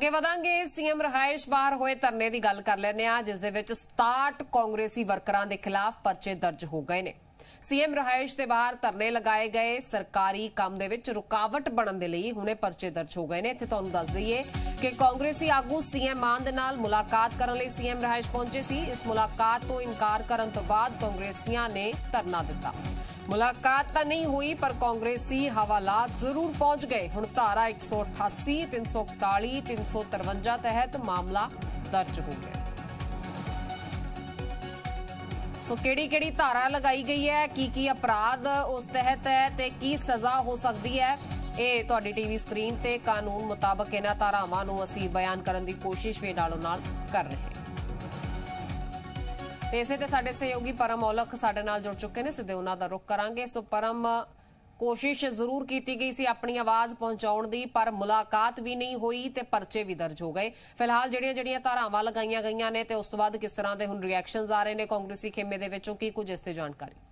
ਅੱਗੇ ਵਧਾਂਗੇ ਸੀਐਮ ਰਹਾਇਸ਼ ਬਾਹਰ ਹੋਏ ਧਰਨੇ ਦੀ ਗੱਲ ਕਰ ਲੈਨੇ ਆ ਜਿਸ ਦੇ ਵਿੱਚ 67 ਕਾਂਗਰਸੀ ਵਰਕਰਾਂ ਦੇ ਖਿਲਾਫ ਪਰਚੇ ਦਰਜ ਹੋ ਗਏ ਨੇ ਸੀਐਮ ਰਹਾਇਸ਼ ਦੇ ਬਾਹਰ ਧਰਨੇ ਲਗਾਏ ਗਏ ਸਰਕਾਰੀ ਕੰਮ ਦੇ ਵਿੱਚ ਰੁਕਾਵਟ ਬਣਨ ਦੇ ਲਈ ਹੁਣੇ ਪਰਚੇ ਦਰਜ ਹੋ ਗਏ ਨੇ ਇੱਥੇ ਤੁਹਾਨੂੰ ਦੱਸ ਦਈਏ ਕਿ ਕਾਂਗਰਸੀ ਆਗੂ ਸੀਐਮ ਮਾਨ ਦੇ ਨਾਲ ਮੁਲਾਕਾਤ ਕਰਨ ਲਈ ਸੀਐਮ ਰਹਾਇਸ਼ ਪਹੁੰਚੇ ਸੀ ਇਸ ਮੁਲਾਕਾਤ ਤੋਂ ਇਨਕਾਰ ਕਰਨ ਤੋਂ ਬਾਅਦ ਕਾਂਗਰਸੀਆਂ ਨੇ ਧਰਨਾ ਦਿੱਤਾ ਮੁਲਾਕਾਤ ਤਾਂ ਨਹੀਂ ਹੋਈ ਪਰ ਕਾਂਗਰਸੀ ਹਵਾਲਾਤ ਜ਼ਰੂਰ ਪਹੁੰਚ ਗਏ ਹੁਣ ਧਾਰਾ 188 341 353 ਤਹਿਤ ਮਾਮਲਾ ਦਰਜ ਹੋ ਗਿਆ ਸੋ ਕਿਹੜੀ ਕਿਹੜੀ ਧਾਰਾ ਲਗਾਈ ਗਈ ਹੈ ਕੀ ਕੀ ਅਪਰਾਧ ਉਸ ਤਹਿਤ ਹੈ ਤੇ ਕੀ ਸਜ਼ਾ ਹੋ ਸਕਦੀ ਹੈ ਇਹ ਤੁਹਾਡੀ ਟੀਵੀ ਸਕਰੀਨ ਤੇ ਕਾਨੂੰਨ ਮੁਤਾਬਕ ਇਹਨਾਂ ਧਾਰਾਵਾਂ ਨੂੰ ਅਸੀਂ ਬਿਆਨ ਕਰਨ ਦੀ ਕੋਸ਼ਿਸ਼ ਵੀ ਨਾਲੋਂ ਨਾਲ ਕਰ ਰਹੇ ਹਾਂ ਤੇ ਇਸੇ ਤੇ ਸਾਡੇ ਸਹਿਯੋਗੀ ਪਰਮ ਔਲਖ ਸਾਡੇ ਨਾਲ ਜੁੜ ਚੁੱਕੇ ਨੇ ਸਿੱਧੇ ਉਹਨਾਂ ਦਾ ਰੁਕ ਕਰਾਂਗੇ ਸੋ ਪਰਮ ਕੋਸ਼ਿਸ਼ ਜ਼ਰੂਰ ਕੀਤੀ ਗਈ ਸੀ ਆਪਣੀ ਆਵਾਜ਼ ਪਹੁੰਚਾਉਣ ਦੀ ਪਰ ਮੁਲਾਕਾਤ ਵੀ ਨਹੀਂ ਹੋਈ ਤੇ ਪਰਚੇ ਵੀ ਦਰਜ ਹੋ ਗਏ ਫਿਲਹਾਲ ਜਿਹੜੀਆਂ ਜਿਹੜੀਆਂ ਧਾਰਾਵਾਂ ਲਗਾਈਆਂ ਗਈਆਂ ਨੇ ਤੇ ਉਸ ਤੋਂ ਬਾਅਦ ਕਿਸ ਤਰ੍ਹਾਂ ਦੇ ਹੁਣ ਰਿਐਕਸ਼ਨਸ ਆ ਰਹੇ ਨੇ ਕਾਂਗਰਸੀ ਖੇਮੇ ਦੇ ਵਿੱਚੋਂ ਕੀ ਕੁਝ ਇਸ ਤੇ ਜਾਣਕਾਰੀ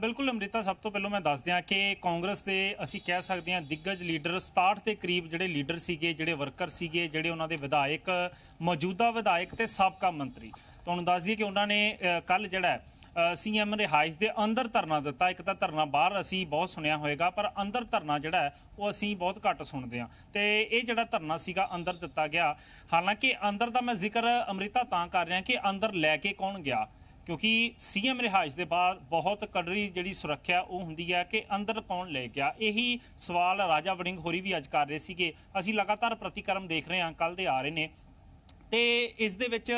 ਬਿਲਕੁਲ ਅਮ੍ਰਿਤਾ ਸਭ ਤੋਂ ਪਹਿਲਾਂ ਮੈਂ ਦੱਸ ਦਿਆਂ ਕਿ ਕਾਂਗਰਸ ਦੇ ਅਸੀਂ ਕਹਿ ਸਕਦੇ ਹਾਂ ਦਿੱਗਜ ਲੀਡਰ 67 ਦੇ ਕਰੀਬ ਜਿਹੜੇ ਲੀਡਰ ਸੀਗੇ ਜਿਹੜੇ ਵਰਕਰ ਸੀਗੇ ਜਿਹੜੇ ਉਹਨਾਂ ਦੇ ਵਿਧਾਇਕ ਮੌਜੂਦਾ ਵਿਧਾਇਕ ਤੇ ਸਾਬਕਾ ਮੰਤਰੀ ਤੁਹਾਨੂੰ ਦੱਸ ਦਈਏ ਕਿ ਉਹਨਾਂ ਨੇ ਕੱਲ ਜਿਹੜਾ ਸੀਐਮ ਰਿਹਾਇਸ਼ ਦੇ ਅੰਦਰ ਧਰਨਾ ਦਿੱਤਾ ਇੱਕ ਤਾਂ ਧਰਨਾ ਬਾਹਰ ਅਸੀਂ ਬਹੁਤ ਸੁਣਿਆ ਹੋਵੇਗਾ ਪਰ ਅੰਦਰ ਧਰਨਾ ਜਿਹੜਾ ਉਹ ਅਸੀਂ ਬਹੁਤ ਘੱਟ ਸੁਣਦੇ ਆ ਤੇ ਇਹ ਜਿਹੜਾ ਧਰਨਾ ਸੀਗਾ ਅੰਦਰ ਦਿੱਤਾ ਗਿਆ ਹਾਲਾਂਕਿ ਅੰਦਰ ਦਾ ਮੈਂ ਜ਼ਿਕਰ ਅਮ੍ਰਿਤਾ ਤਾਂ ਕਰ ਰਿਹਾ ਕਿ ਅੰਦਰ ਲੈ ਕੇ ਕੌਣ ਗਿਆ ਕਿਉਂਕਿ ਸੀਐਮ ਰਿਹਾਇਸ਼ ਦੇ ਬਾਅਦ ਬਹੁਤ ਕੜਰੀ ਜਿਹੜੀ ਸੁਰੱਖਿਆ ਉਹ ਹੁੰਦੀ ਹੈ ਕਿ ਅੰਦਰ ਕੌਣ ਲੈ ਗਿਆ ਇਹੀ ਸਵਾਲ ਰਾਜਾ ਵੜਿੰਗ ਹੋਰੀ ਵੀ ਅੱਜ ਕਰ ਰਹੇ ਸੀਗੇ ਅਸੀਂ ਲਗਾਤਾਰ ਪ੍ਰਤੀਕਰਮ ਦੇਖ ਰਹੇ ਹਾਂ ਕੱਲ ਦੇ ਆ ਰਹੇ ਨੇ ਤੇ ਇਸ ਦੇ ਵਿੱਚ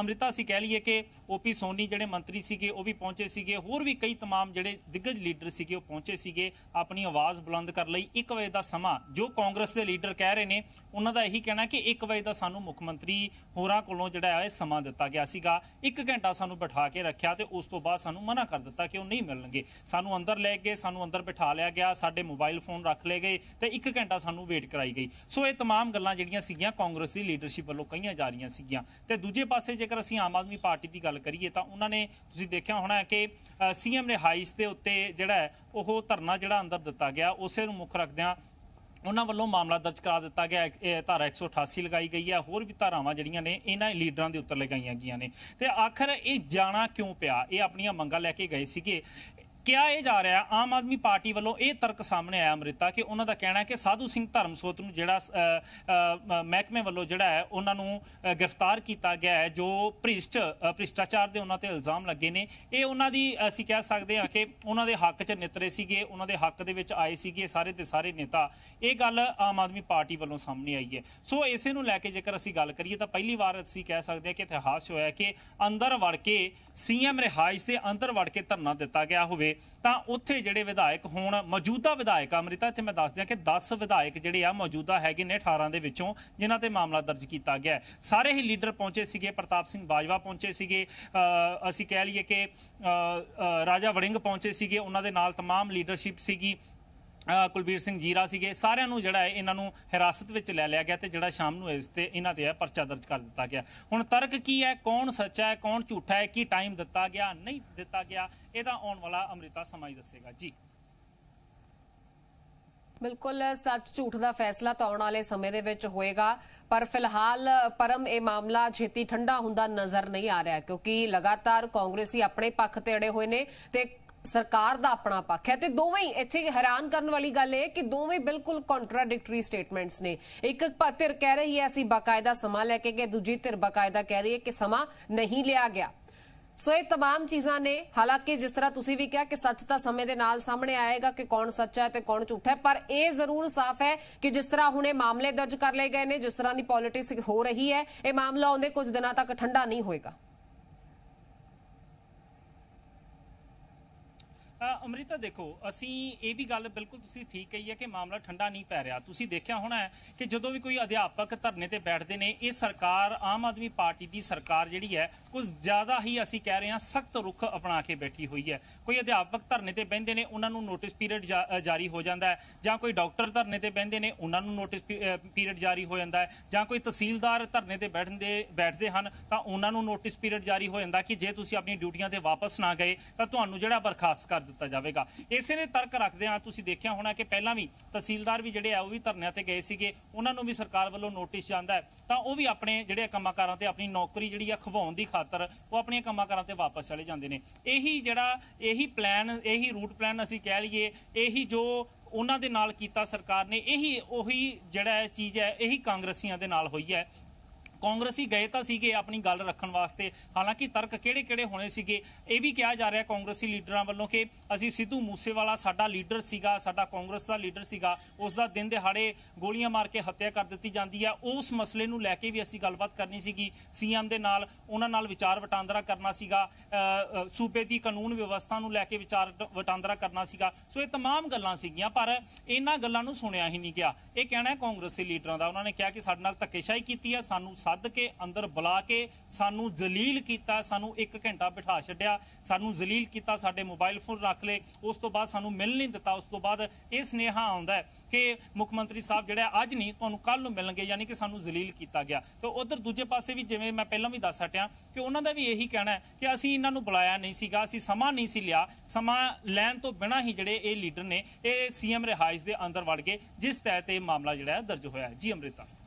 ਅਮ੍ਰਿਤਾ ਸੀ ਕਹਿ ਲਈਏ ਕਿ ਓਪੀ ਸੋਨੀ ਜਿਹੜੇ ਮੰਤਰੀ ਸੀਗੇ ਉਹ ਵੀ ਪਹੁੰਚੇ ਸੀਗੇ ਹੋਰ ਵੀ ਕਈ तमाम ਜਿਹੜੇ ਦਿੱਗਜ ਲੀਡਰ ਸੀਗੇ ਉਹ ਪਹੁੰਚੇ ਸੀਗੇ ਆਪਣੀ ਆਵਾਜ਼ ਬੁਲੰਦ ਕਰ ਲਈ 1 ਵਜੇ ਦਾ ਸਮਾਂ ਜੋ ਕਾਂਗਰਸ ਦੇ ਲੀਡਰ ਕਹਿ ਰਹੇ ਨੇ ਉਹਨਾਂ ਦਾ ਇਹੀ ਕਹਿਣਾ ਕਿ 1 ਵਜੇ ਦਾ ਸਾਨੂੰ ਮੁੱਖ ਮੰਤਰੀ ਹੋਰਾਂ ਕੋਲੋਂ ਜਿਹੜਾ ਹੈ ਸਮਾਂ ਦਿੱਤਾ ਗਿਆ ਸੀਗਾ 1 ਘੰਟਾ ਸਾਨੂੰ ਬਿਠਾ ਕੇ ਰੱਖਿਆ ਤੇ ਉਸ ਤੋਂ ਬਾਅਦ ਸਾਨੂੰ ਮਨਾ ਕਰ ਦਿੱਤਾ ਕਿ ਉਹ ਨਹੀਂ ਮਿਲਣਗੇ ਸਾਨੂੰ ਅੰਦਰ ਲੈ ਕੇ ਸਾਨੂੰ ਅੰਦਰ ਬਿਠਾ ਲਿਆ ਗਿਆ ਸਾਡੇ ਮੋਬਾਈਲ ਫੋਨ ਰੱਖ ਲਏ ਗਏ ਤੇ 1 ਘੰਟਾ ਸਾਨੂੰ ਵੇਟ ਕਰਾਈ ਗਈ ਸੋ ਇਹ तमाम ਗੱਲਾਂ ਜਿਹੜੀਆਂ ਸੀਗੀਆਂ ਕਾਂਗਰਸ ਦੀ ਲੀਡਰਸ਼ਿਪ ਵੱਲੋਂ ਕਈ ਕੱਢੀਆਂ ਜਾ ਰਹੀਆਂ ਸੀਗੀਆਂ ਤੇ ਦੂਜੇ ਪਾਸੇ ਜੇਕਰ ਅਸੀਂ ਆਮ ਆਦਮੀ ਪਾਰਟੀ ਦੀ ਗੱਲ ਕਰੀਏ ਤਾਂ ਉਹਨਾਂ ਨੇ ਤੁਸੀਂ ਦੇਖਿਆ ਹੋਣਾ ਕਿ ਸੀਐਮ ਨੇ ਹਾਈਸ ਦੇ ਉੱਤੇ ਜਿਹੜਾ ਉਹ ਧਰਨਾ ਜਿਹੜਾ ਅੰਦਰ ਦਿੱਤਾ ਗਿਆ ਉਸੇ ਨੂੰ ਮੁੱਖ ਰੱਖਦਿਆਂ ਉਹਨਾਂ ਵੱਲੋਂ ਮਾਮਲਾ ਦਰਜ ਕਰਾ ਦਿੱਤਾ ਗਿਆ ਇਹ ਧਾਰਾ 188 ਲਗਾਈ ਗਈ ਹੈ ਹੋਰ ਵੀ ਧਾਰਾਵਾਂ ਜਿਹੜੀਆਂ ਨੇ ਇਹਨਾਂ ਲੀਡਰਾਂ ਦੇ ਉੱਤੇ ਲਗਾਈਆਂ ਗਈਆਂ ਨੇ ਤੇ ਆਖਰ ਇਹ ਜਾਣਾ ਕਿਉਂ ਪਿਆ ਇਹ ਆਪਣੀਆਂ ਮੰਗਾਂ ਲੈ ਕੇ ਗਏ ਸੀਗੇ ਕਿਹਾ ਇਹ ਜਾ ਰਿਹਾ ਆਮ ਆਦਮੀ ਪਾਰਟੀ ਵੱਲੋਂ ਇਹ ਤਰਕ ਸਾਹਮਣੇ ਆਇਆ ਅਮ੍ਰਿਤਾ ਕਿ ਉਹਨਾਂ ਦਾ ਕਹਿਣਾ ਹੈ ਕਿ ਸਾਧੂ ਸਿੰਘ ਧਰਮਸੋਤ ਨੂੰ ਜਿਹੜਾ ਮਹਿਕਮੇ ਵੱਲੋਂ ਜਿਹੜਾ ਹੈ ਉਹਨਾਂ ਨੂੰ ਗ੍ਰਿਫਤਾਰ ਕੀਤਾ ਗਿਆ ਹੈ ਜੋ ਭ੍ਰਿਸ਼ਟ ਭ੍ਰਿਸ਼ਟਾਚਾਰ ਦੇ ਉਹਨਾਂ ਤੇ ਇਲਜ਼ਾਮ ਲੱਗੇ ਨੇ ਇਹ ਉਹਨਾਂ ਦੀ ਅਸੀਂ ਕਹਿ ਸਕਦੇ ਹਾਂ ਕਿ ਉਹਨਾਂ ਦੇ ਹੱਕ 'ਚ ਨਿਤਰੇ ਸੀਗੇ ਉਹਨਾਂ ਦੇ ਹੱਕ ਦੇ ਵਿੱਚ ਆਏ ਸੀਗੇ ਸਾਰੇ ਤੇ ਸਾਰੇ ਨੇਤਾ ਇਹ ਗੱਲ ਆਮ ਆਦਮੀ ਪਾਰਟੀ ਵੱਲੋਂ ਸਾਹਮਣੇ ਆਈ ਹੈ ਸੋ ਇਸੇ ਨੂੰ ਲੈ ਕੇ ਜੇਕਰ ਅਸੀਂ ਗੱਲ ਕਰੀਏ ਤਾਂ ਪਹਿਲੀ ਵਾਰ ਅਸੀਂ ਕਹਿ ਸਕਦੇ ਹਾਂ ਕਿ ਇਤਿਹਾਸ ਹੋਇਆ ਕਿ ਅੰਦਰ ਵੜ ਕੇ ਸੀਐਮ ਰਿਹਾਇਸ਼ ਦੇ ਅੰਦਰ ਵੜ ਕੇ ਧਰਨਾ ਦਿੱਤਾ ਗਿਆ ਹੋਵੇ ਤਾਂ ਉੱਥੇ ਜਿਹੜੇ ਵਿਧਾਇਕ ਹੁਣ ਮੌਜੂਦਾ ਵਿਧਾਇਕ ਅਮ੍ਰਿਤਾ ਇੱਥੇ ਮੈਂ ਦੱਸ ਦਿਆਂ ਕਿ 10 ਵਿਧਾਇਕ ਜਿਹੜੇ ਆ ਮੌਜੂਦਾ ਹੈਗੇ ਨੇ 18 ਦੇ ਵਿੱਚੋਂ ਜਿਨ੍ਹਾਂ ਤੇ ਮਾਮਲਾ ਦਰਜ ਕੀਤਾ ਗਿਆ ਸਾਰੇ ਹੀ ਲੀਡਰ ਪਹੁੰਚੇ ਸੀਗੇ ਪ੍ਰਤਾਪ ਸਿੰਘ ਬਾਜਵਾ ਪਹੁੰਚੇ ਸੀਗੇ ਅਸੀਂ ਕਹਿ ਲਈਏ ਕਿ ਰਾਜਾ ਵੜਿੰਗ ਪਹੁੰਚੇ ਸੀਗੇ ਉਹਨਾਂ ਦੇ ਨਾਲ तमाम ਲੀਡਰਸ਼ਿਪ ਸੀਗੀ ਕੁਲਬੀਰ ਸਿੰਘ ਜੀਰਾ ਸੀਗੇ ਸਾਰਿਆਂ ਨੂੰ ਜਿਹੜਾ ਹੈ ਇਹਨਾਂ ਨੂੰ ਹਿਰਾਸਤ ਵਿੱਚ ਲੈ ਲਿਆ ਗਿਆ ਤੇ ਜਿਹੜਾ ਸ਼ਾਮ ਨੂੰ ਇਸ ਤੇ ਇਹਨਾਂ ਤੇ ਹੈ ਪਰਚਾ ਦਰਜ ਕਰ ਦਿੱਤਾ ਗਿਆ ਹੁਣ ਤਰਕ ਕੀ ਹੈ ਕੌਣ ਸੱਚਾ ਹੈ ਕੌਣ ਝੂਠਾ ਹੈ ਕੀ ਟਾਈਮ ਦਿੱਤਾ ਗਿਆ ਨਹੀਂ ਦਿੱਤਾ ਗਿਆ ਇਹ ਤਾਂ ਆਉਣ ਵਾਲਾ ਅਮ੍ਰਿਤਾ ਹੀ ਦੱਸੇਗਾ ਜੀ ਬਿਲਕੁਲ ਸੱਚ ਝੂਠ ਦਾ ਫੈਸਲਾ ਤਾਂ ਆਉਣ ਵਾਲੇ ਸਮੇਂ ਦੇ ਵਿੱਚ ਹੋਏਗਾ ਪਰ ਫਿਲਹਾਲ ਪਰਮ ਇਹ ਮਾਮਲਾ ਛੇਤੀ ਠੰਡਾ ਹੁੰਦਾ ਨਜ਼ਰ ਨਹੀਂ ਆ ਰਿਹਾ ਕਿਉਂਕਿ ਲਗਾਤਾਰ ਕਾਂਗਰਸੀ ਆਪਣੇ ਪੱਖ ਤੇ ਅੜੇ ਹੋਏ ਨੇ ਤੇ ਸਰਕਾਰ ਦਾ ਆਪਣਾ ਪੱਖ ਹੈ ਤੇ ਦੋਵੇਂ ਹੀ ਇੱਥੇ ਹੈਰਾਨ ਕਰਨ ਵਾਲੀ ਗੱਲ ਇਹ ਕਿ ਦੋਵੇਂ ਬਿਲਕੁਲ ਕੰਟਰਡਿਕਟਰੀ ਸਟੇਟਮੈਂਟਸ ਨੇ ਇੱਕ ਪੱਤਰ ਕਹਿ ਰਹੀ ਹੈ ਅਸੀਂ ਬਕਾਇਦਾ ਸਮਾਂ ਲੈ ਕੇ ਗਏ ਦੂਜੀ ਧਿਰ ਬਕਾਇਦਾ ਕਹਿ ਰਹੀ ਹੈ ਕਿ ਸਮਾਂ ਨਹੀਂ ਲਿਆ ਗਿਆ ਸੋ ਇਹ तमाम ਚੀਜ਼ਾਂ ਨੇ ਹਾਲਾਂਕਿ ਜਿਸ ਤਰ੍ਹਾਂ ਤੁਸੀਂ ਵੀ ਕਿਹਾ ਕਿ ਸੱਚ ਤਾਂ ਸਮੇਂ ਦੇ ਨਾਲ ਸਾਹਮਣੇ ਆਏਗਾ ਕਿ ਕੌਣ ਸੱਚਾ ਹੈ ਤੇ ਕੌਣ ਝੂਠਾ ਹੈ ਪਰ ਇਹ ਜ਼ਰੂਰ ਸਾਫ਼ ਹੈ ਕਿ ਜਿਸ ਤਰ੍ਹਾਂ ਹੁਣੇ ਮਾਮਲੇ ਦਰਜ ਕਰ ਲਏ ਗਏ ਨੇ ਜਿਸ ਤਰ੍ਹਾਂ ਦੀ ਪੋਲਿਟਿਕਸ ਹੋ ਰਹੀ ਹੈ ਇਹ ਮਾਮਲਾ ਆਉਂਦੇ ਕੁਝ ਦਿਨਾਂ ਤੱਕ ਠੰਡਾ ਨਹੀਂ ਹੋਏਗਾ ਅਮ੍ਰਿਤਾ ਦੇਖੋ ਅਸੀਂ ਇਹ ਵੀ ਗੱਲ ਬਿਲਕੁਲ ਤੁਸੀਂ ਠੀਕ ਕਹੀ ਹੈ ਕਿ ਮਾਮਲਾ ਠੰਡਾ ਨਹੀਂ ਪੈ ਰਿਹਾ ਤੁਸੀਂ ਦੇਖਿਆ ਹੋਣਾ ਹੈ ਕਿ ਜਦੋਂ ਵੀ ਕੋਈ ਅਧਿਆਪਕ ਧਰਨੇ ਤੇ ਬੈਠਦੇ ਨੇ ਇਹ ਸਰਕਾਰ ਆਮ ਆਦਮੀ ਪਾਰਟੀ ਦੀ ਸਰਕਾਰ ਜਿਹੜੀ ਹੈ ਕੁਝ ਜ਼ਿਆਦਾ ਹੀ ਅਸੀਂ ਕਹਿ ਰਹੇ ਹਾਂ ਸਖਤ ਰੁਖ ਅਪਣਾ ਕੇ ਬੈਠੀ ਹੋਈ ਹੈ ਕੋਈ ਅਧਿਆਪਕ ਧਰਨੇ ਤੇ ਬੈਂਦੇ ਨੇ ਉਹਨਾਂ ਨੂੰ ਨੋਟਿਸ ਪੀਰੀਅਡ ਜਾਰੀ ਹੋ ਜਾਂਦਾ ਹੈ ਜਾਂ ਕੋਈ ਡਾਕਟਰ ਧਰਨੇ ਤੇ ਬੈਂਦੇ ਨੇ ਉਹਨਾਂ ਨੂੰ ਨੋਟਿਸ ਪੀਰੀਅਡ ਜਾਰੀ ਹੋ ਜਾਂਦਾ ਹੈ ਜਾਂ ਕੋਈ ਤਹਿਸੀਲਦਾਰ ਧਰਨੇ ਤੇ ਬੈਠਦੇ ਬੈਠਦੇ ਹਨ ਤਾਂ ਉਹਨਾਂ ਨੂੰ ਨੋਟਿਸ ਪੀਰੀਅਡ ਜਾਰੀ ਹੋ ਜਾਂਦਾ ਕਿ ਜੇ ਤੁਸੀਂ ਆਪਣੀ ਡਿਊਟੀਆਂ ਤੇ ਵਾਪਸ ਨਾ ਗਏ ਤਾਂ ਤੁਹਾਨੂੰ ਜਿਹੜਾ ਬਰਖਾਸਤ ਕਰ ਦਿੱਤਾ ਜਾਵੇਗਾ ਇਸੇ ਨੇ ਤਰਕ ਰੱਖਦੇ ਆ ਤੁਸੀਂ ਦੇਖਿਆ ਹੋਣਾ ਕਿ ਪਹਿਲਾਂ ਵੀ ਤਹਿਸੀਲਦਾਰ ਵੀ ਜਿਹੜੇ ਆ ਉਹ ਵੀ ਧਰਨਿਆਂ ਤੇ ਗਏ ਸੀਗੇ ਉਹਨਾਂ ਨੂੰ ਵੀ ਸਰਕਾਰ ਵੱਲੋਂ ਨੋਟਿਸ ਜਾਂਦਾ ਤਾਂ ਉਹ ਵੀ ਆਪਣੇ ਜਿਹੜੇ ਕੰਮਾਂਕਾਰਾਂ ਤੇ ਆਪਣੀ ਨੌਕਰੀ ਜਿਹੜੀ ਆ ਖਵਾਉਣ ਦੀ ਖਾਤਰ ਉਹ ਆਪਣੇ ਕੰਮਾਂਕਾਰਾਂ ਤੇ ਵਾਪਸ ਚਲੇ ਜਾਂਦੇ ਨੇ ਇਹੀ ਜਿਹੜਾ ਇਹੀ ਪਲਾਨ ਇਹੀ ਰੂਟ ਪਲਾਨ ਅਸੀਂ ਕਹਿ ਲਈਏ ਇਹੀ ਜੋ ਉਹਨਾਂ ਦੇ ਨਾਲ ਕੀਤਾ ਸਰਕਾਰ ਨੇ ਇਹੀ ਉਹੀ ਜਿਹੜਾ ਚੀਜ਼ ਹੈ ਇਹੀ ਕਾਂਗਰਸੀਆਂ ਦੇ ਨਾਲ ਹੋਈ ਹੈ ਕਾਂਗਰਸੀ ਗਏ ਤਾਂ ਸੀਗੇ ਆਪਣੀ ਗੱਲ ਰੱਖਣ ਵਾਸਤੇ ਹਾਲਾਂਕਿ ਤਰਕ ਕਿਹੜੇ-ਕਿਹੜੇ ਹੋਣੇ ਸੀਗੇ ਇਹ ਵੀ ਕਿਹਾ ਜਾ ਰਿਹਾ ਕਾਂਗਰਸੀ ਲੀਡਰਾਂ ਵੱਲੋਂ ਕਿ ਅਸੀਂ ਸਿੱਧੂ ਮੂਸੇਵਾਲਾ ਸਾਡਾ ਲੀਡਰ ਸੀਗਾ ਸਾਡਾ ਕਾਂਗਰਸ ਦਾ ਲੀਡਰ ਸੀਗਾ ਉਸ ਦਾ ਦਿਨ ਦਿਹਾੜੇ ਗੋਲੀਆਂ ਮਾਰ ਕੇ ਹੱਤਿਆ ਕਰ ਦਿੱਤੀ ਜਾਂਦੀ ਹੈ ਉਸ ਮਸਲੇ ਨੂੰ ਲੈ ਕੇ ਵੀ ਅਸੀਂ ਗੱਲਬਾਤ ਕਰਨੀ ਸੀਗੀ ਸੀਐਮ ਦੇ ਨਾਲ ਉਹਨਾਂ ਨਾਲ ਵਿਚਾਰ ਵਟਾਂਦਰਾ ਕਰਨਾ ਸੀਗਾ ਸੂਬੇ ਦੀ ਕਾਨੂੰਨ ਵਿਵਸਥਾ ਨੂੰ ਲੈ ਕੇ ਵਿਚਾਰ ਵਟਾਂਦਰਾ ਕਰਨਾ ਸੀਗਾ ਸੋ ਇਹ तमाम ਗੱਲਾਂ ਸੀਗੀਆਂ ਪਰ ਇਹਨਾਂ ਗੱਲਾਂ ਨੂੰ ਸੁਣਿਆ ਹੀ ਨਹੀਂ ਗਿਆ ਇਹ ਕਹਿਣਾ ਹੈ ਕਾਂਗਰਸੀ ਲੀਡਰਾਂ ਦਾ ਉਹਨਾਂ ਨੇ ਕਿਹਾ ਕਿ ਸਾਡੇ ਨਾਲ ਧੱਕੇਸ਼ਾਹੀ ਕੀਤੀ ਹੈ ਸਾਨੂੰ ਸੱਦ ਕੇ ਅੰਦਰ ਬੁਲਾ ਕੇ ਸਾਨੂੰ ਜ਼ਲੀਲ ਕੀਤਾ ਸਾਨੂੰ 1 ਘੰਟਾ ਬਿਠਾ ਛੱਡਿਆ ਸਾਨੂੰ ਜ਼ਲੀਲ ਕੀਤਾ ਸਾਡੇ ਮੋਬਾਈਲ ਫੋਨ ਰੱਖ ਲਏ ਉਸ ਤੋਂ ਬਾਅਦ ਸਾਨੂੰ ਮਿਲ ਨਹੀਂ ਦਿੱਤਾ ਉਸ ਤੋਂ ਬਾਅਦ ਇਹ ਸਨੇਹਾ ਆਉਂਦਾ ਕਿ ਮੁੱਖ ਮੰਤਰੀ ਸਾਹਿਬ ਜਿਹੜਾ ਅੱਜ ਨਹੀਂ ਤੁਹਾਨੂੰ ਕੱਲ ਨੂੰ ਮਿਲਣਗੇ ਯਾਨੀ ਕਿ ਸਾਨੂੰ ਜ਼ਲੀਲ ਕੀਤਾ ਗਿਆ ਤੇ ਉਧਰ ਦੂਜੇ ਪਾਸੇ ਵੀ ਜਿਵੇਂ ਮੈਂ ਪਹਿਲਾਂ ਵੀ ਦੱਸ ਹਟਿਆ ਕਿ ਉਹਨਾਂ ਦਾ ਵੀ ਇਹੀ ਕਹਿਣਾ ਹੈ ਕਿ ਅਸੀਂ ਇਹਨਾਂ ਨੂੰ ਬੁਲਾਇਆ ਨਹੀਂ ਸੀਗਾ ਅਸੀਂ ਸਮਾਂ ਨਹੀਂ ਸੀ ਲਿਆ ਸਮਾਂ ਲੈਣ ਤੋਂ ਬਿਨਾਂ ਹੀ ਜਿਹੜੇ ਇਹ ਲੀਡਰ ਨੇ ਇਹ ਸੀਐਮ ਰਿਹਾਇਸ਼ ਦੇ ਅੰਦਰ ਵੜ ਗਏ ਜਿਸ ਤਹਿਤ ਇਹ ਮਾਮਲਾ ਜਿਹੜਾ ਦਰਜ ਹੋਇਆ ਹੈ ਜੀ ਅਮ੍ਰਿਤਾ